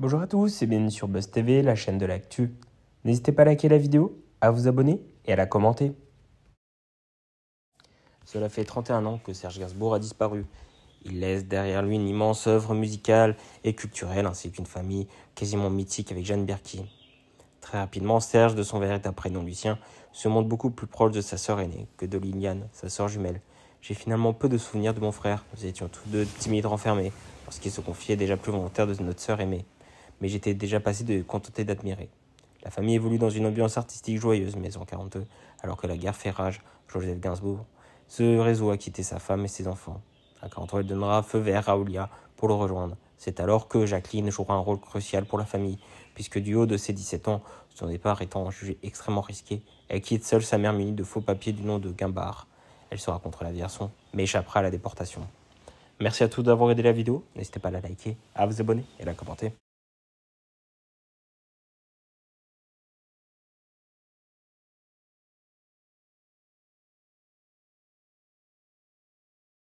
Bonjour à tous et bienvenue sur Buzz TV, la chaîne de l'actu. N'hésitez pas à liker la vidéo, à vous abonner et à la commenter. Cela fait 31 ans que Serge Gainsbourg a disparu. Il laisse derrière lui une immense œuvre musicale et culturelle ainsi qu'une famille quasiment mythique avec Jeanne Berki. Très rapidement, Serge, de son véritable prénom Lucien, se montre beaucoup plus proche de sa sœur aînée que de Liliane, sa sœur jumelle. J'ai finalement peu de souvenirs de mon frère. Nous étions tous deux timides renfermés lorsqu'il se confiait déjà plus volontaire de notre sœur aimée mais j'étais déjà passé de contenté d'admirer. La famille évolue dans une ambiance artistique joyeuse, mais en 42, alors que la guerre fait rage, Joseph Gainsbourg. Ce réseau a quitté sa femme et ses enfants. À 43, elle donnera feu vert à Olia pour le rejoindre. C'est alors que Jacqueline jouera un rôle crucial pour la famille, puisque du haut de ses 17 ans, son départ étant jugé extrêmement risqué, elle quitte seule sa mère munie de faux papiers du nom de Guimbard. Elle sera contre la version, mais échappera à la déportation. Merci à tous d'avoir aidé la vidéo, n'hésitez pas à la liker, à vous abonner et à commenter.